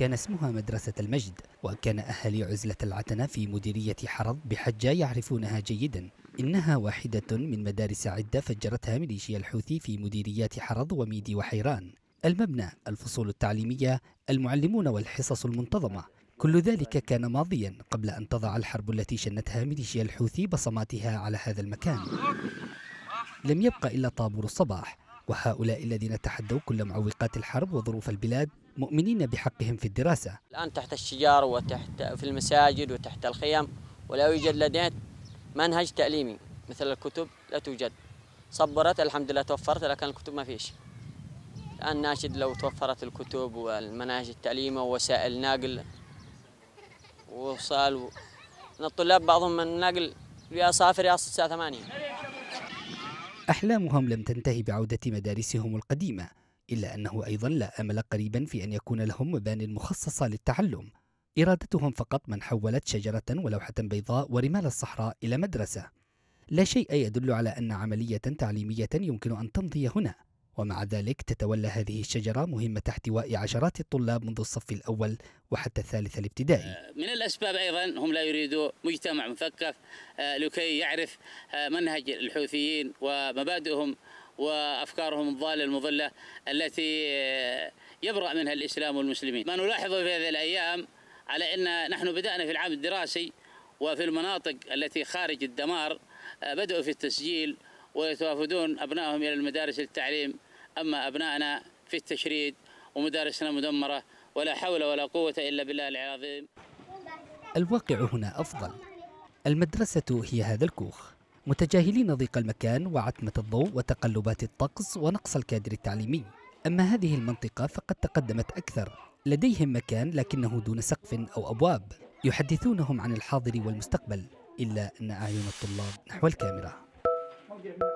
كان اسمها مدرسة المجد وكان أهل عزلة العتنة في مديرية حرض بحجة يعرفونها جيدا إنها واحدة من مدارس عدة فجرتها ميليشيا الحوثي في مديريات حرض وميدي وحيران المبنى الفصول التعليمية المعلمون والحصص المنتظمة كل ذلك كان ماضيا قبل أن تضع الحرب التي شنتها ميليشيا الحوثي بصماتها على هذا المكان لم يبقى إلا طابور الصباح وهؤلاء الذين تحدوا كل معوقات الحرب وظروف البلاد مؤمنين بحقهم في الدراسة الآن تحت الشجار وتحت في المساجد وتحت الخيام ولا يوجد لدينا منهج تعليمي مثل الكتب لا توجد صبرت الحمد لله توفرت لكن الكتب ما فيش الآن ناشد لو توفرت الكتب والمناهج التعليمية ووسائل نقل وصال و... من الطلاب بعضهم من ناقل يا صافر يا الساعة ثمانية أحلامهم لم تنتهي بعودة مدارسهم القديمة إلا أنه أيضا لا أمل قريبا في أن يكون لهم مباني مخصصة للتعلم إرادتهم فقط من حولت شجرة ولوحة بيضاء ورمال الصحراء إلى مدرسة لا شيء يدل على أن عملية تعليمية يمكن أن تمضي هنا ومع ذلك تتولى هذه الشجرة مهمة احتواء عشرات الطلاب منذ الصف الأول وحتى الثالث الابتدائي آه، من الأسباب أيضا هم لا يريدوا مجتمع مثقف آه، لكي يعرف آه، منهج الحوثيين ومبادئهم وأفكارهم الضالة المضلة التي آه، يبرأ منها الإسلام والمسلمين ما نلاحظه في هذه الأيام على أن نحن بدأنا في العام الدراسي وفي المناطق التي خارج الدمار آه، بدأوا في التسجيل ويتوافدون أبنائهم إلى المدارس للتعليم أما أبنائنا في التشريد ومدارسنا مدمرة ولا حول ولا قوة إلا بالله العظيم الواقع هنا أفضل المدرسة هي هذا الكوخ متجاهلين ضيق المكان وعتمة الضوء وتقلبات الطقس ونقص الكادر التعليمي أما هذه المنطقة فقد تقدمت أكثر لديهم مكان لكنه دون سقف أو أبواب يحدثونهم عن الحاضر والمستقبل إلا أن أعين الطلاب نحو الكاميرا